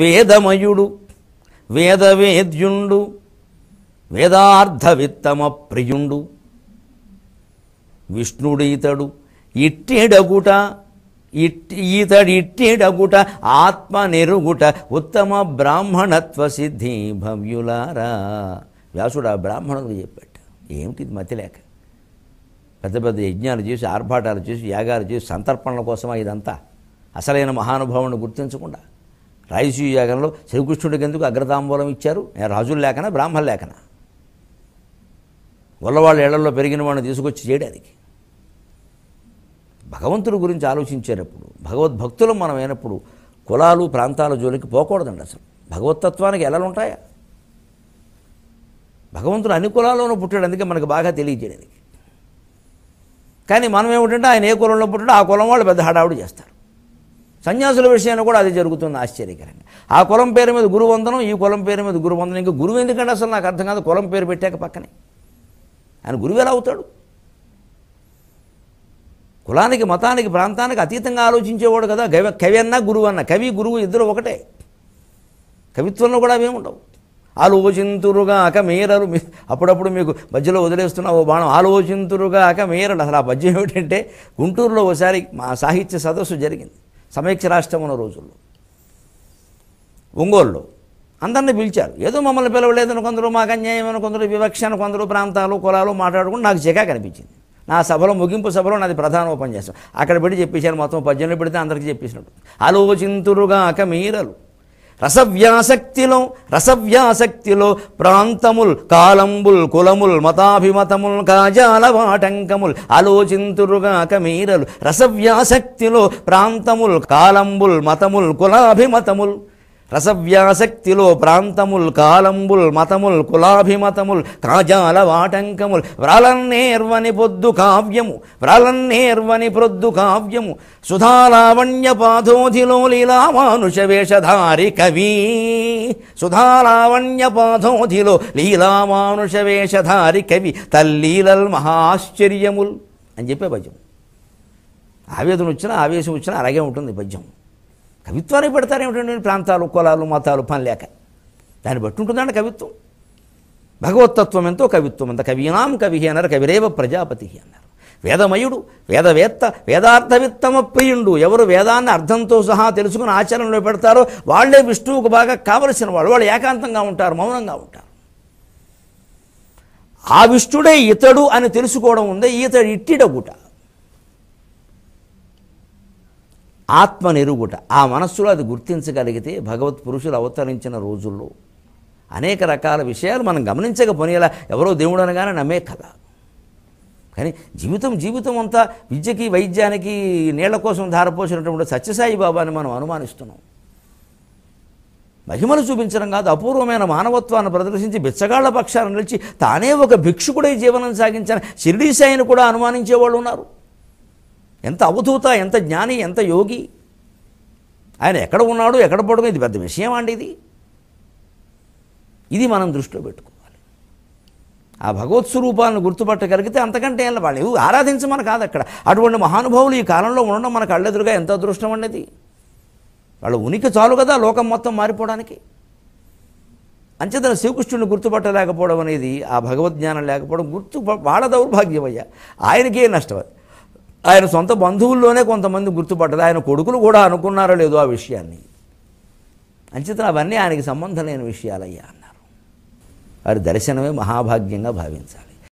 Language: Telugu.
వేదమయుడు వేదవేద్యుండు వేదార్థవిత్తమ ప్రియుండు విష్ణుడీతడు ఇట్టేడగుట ఈతడిట్టేడగుట ఆత్మ నెరుగుట ఉత్తమ బ్రాహ్మణత్వ సిద్ధి భవ్యులారా వ్యాసుడు ఆ బ్రాహ్మణులకు చెప్పాడు ఏమిటి మతిలేక పెద్ద పెద్ద యజ్ఞాలు చేసి ఆర్భాటాలు చేసి యాగాలు చేసి సంతర్పణల కోసమా ఇదంతా అసలైన మహానుభావుని గుర్తించకుండా రాయసూయ యాగంలో శ్రీకృష్ణుడికి ఎందుకు అగ్రతాంబూలం ఇచ్చారు నేను రాజులు లేకనా బ్రాహ్మణ లేఖన వల్లవాళ్ళ ఏళ్లలో పెరిగిన వాళ్ళని తీసుకొచ్చి చేయడానికి భగవంతుడి గురించి ఆలోచించేటప్పుడు భగవద్భక్తులు మనం అయినప్పుడు కులాలు ప్రాంతాల జోలికి పోకూడదండి అసలు భగవతత్వానికి ఎలా ఉంటాయా భగవంతుడు అన్ని కులాల్లోనూ పుట్టాడు అందుకే మనకు బాగా తెలియజేయడానికి కానీ మనం ఏమిటంటే ఆయన ఏ కులంలో పుట్టాడో ఆ కులం వాళ్ళు పెద్ద హడావుడు చేస్తారు సన్యాసుల విషయంలో కూడా అది జరుగుతుంది ఆశ్చర్యకరంగా ఆ కులం పేరు మీద గురువందనం ఈ కులం పేరు మీద గురువందనం ఇంకా గురువు ఎందుకంటే అసలు నాకు అర్థం కాదు కులం పేరు పెట్టాక పక్కనే ఆయన గురువు ఎలా అవుతాడు కులానికి మతానికి ప్రాంతానికి అతీతంగా ఆలోచించేవాడు కదా కవి కవి అన్నా గురువు అన్న కవి గురువు ఇద్దరు ఒకటే కవిత్వంలో కూడా ఏముండవు ఆలోచింతురుగా అక మేరరు అప్పుడప్పుడు మీకు మధ్యలో వదిలేస్తున్న ఓ బాణం ఆలోచింతురుగా అక మేరడు అసలు ఆ పద్యం ఏమిటంటే గుంటూరులో ఒకసారి మా సాహిత్య సదస్సు జరిగింది సమైక్య రాష్ట్రం ఉన్న రోజుల్లో ఒంగోలులో అందరినీ పిలిచారు ఏదో మమ్మల్ని పిలవలేదని కొందరు మాకు అన్యాయం కొందరు అని కొందరు ప్రాంతాలు కులాలు మాట్లాడుకుంటూ నాకు చికా కనిపించింది నా సభలో ముగింపు సభలో నాది ప్రధాన ఉపన్యాసం అక్కడ పెట్టి చెప్పేశాను మొత్తం పద్యంలో పెడితే అందరికీ చెప్పేసినట్టు ఆలోచింతురుగాక మీరలు రసవ్యాసక్తిలో రసవ్యాసక్తిలో ప్రాంతముల్ కాలంబుల్ కులముల్ మతాభిమతముల్ కాజాల వాటంకముల్ ఆలోచింతురుగాక మీరలు రసవ్యాసక్తిలో ప్రాంతముల్ కాలంబుల్ మతముల్ కులాభిమతముల్ రసవ్యాసక్తిలో ప్రాంతముల్ కాలంబుల్ మతముల్ కులాభిమతముల్ కాజాల వాటంకముల్ వ్రలన్నేర్వని పొద్దు కావ్యము వ్రలన్నేర్వని ప్రొద్దు కావ్యము సుధాలావణ్య పాథోధిలో లీలామానుష వేషధారి కవి సుధాలావణ్య పాథోధిలో లీలామానుష వేషధారి కవి తల్లీలల్ మహాశ్చర్యముల్ అని చెప్పే పద్యం ఆవేదన వచ్చినా ఆవేశం వచ్చినా అలాగే ఉంటుంది పద్యం కవిత్వానికి పెడతారేమిటండి ప్రాంతాలు కులాలు మతాలు పని లేక దాన్ని బట్టి ఉంటుందండి కవిత్వం భగవతత్వం ఎంతో కవిత్వం అంత కవీనాం కవి అన్నారు కవిరేవ ప్రజాపతి అన్నారు వేదమయుడు వేదవేత్త వేదార్థవిత్తమ ప్రియుడు ఎవరు వేదాన్ని అర్థంతో సహా తెలుసుకుని ఆచరణలో పెడతారో వాళ్లే విష్ణువుకు బాగా కావలసిన వాళ్ళు వాళ్ళు ఏకాంతంగా ఉంటారు మౌనంగా ఉంటారు ఆ విష్ణుడే ఇతడు అని తెలుసుకోవడం ఉంది ఇతడు ఇట్టిడగుట ఆత్మనెరుగుట ఆ మనస్సులో అది గుర్తించగలిగితే భగవత్ పురుషులు అవతరించిన రోజుల్లో అనేక రకాల విషయాలు మనం గమనించకపోయేలా ఎవరో దేవుడు అనగానే నమ్మే కదా కానీ జీవితం జీవితం అంతా విద్యకి వైద్యానికి నీళ్ల కోసం ధారపోసినటువంటి సత్యసాయి బాబాని మనం అనుమానిస్తున్నాం మహిమలు చూపించడం కాదు అపూర్వమైన మానవత్వాన్ని ప్రదర్శించి బిచ్చగాళ్ల పక్షాన్ని నిలిచి తానే ఒక భిక్షుకుడై జీవనం సాగించిన షిరిడీ సాయిని కూడా అనుమానించేవాళ్ళు ఉన్నారు ఎంత అవధూత ఎంత జ్ఞాని ఎంత యోగి ఆయన ఎక్కడ ఉన్నాడు ఎక్కడ పోవడం ఇది పెద్ద విషయం అండి ఇది ఇది మనం దృష్టిలో పెట్టుకోవాలి ఆ భగవత్ స్వరూపాలను గుర్తుపట్టగలిగితే అంతకంటే వాళ్ళు ఆరాధించమని కాదు అక్కడ అటువంటి మహానుభావులు ఈ కాలంలో ఉండడం మన కళ్ళెదురుగా ఎంత అదృష్టం అనేది వాళ్ళ ఉనికి చాలు కదా లోకం మొత్తం మారిపోవడానికి అంచేతన శ్రీకృష్ణుని గుర్తుపట్టలేకపోవడం అనేది ఆ భగవద్జ్ఞానం లేకపోవడం గుర్తు వాళ్ళ దౌర్భాగ్యమయ్యా ఆయనకే నష్టం ఆయన సొంత బంధువుల్లోనే కొంతమంది గుర్తుపట్టదు ఆయన కొడుకులు కూడా అనుకున్నారో లేదో ఆ విషయాన్ని అంచితలు అవన్నీ ఆయనకి సంబంధం లేని విషయాలయ్యా అన్నారు వారి దర్శనమే మహాభాగ్యంగా భావించాలి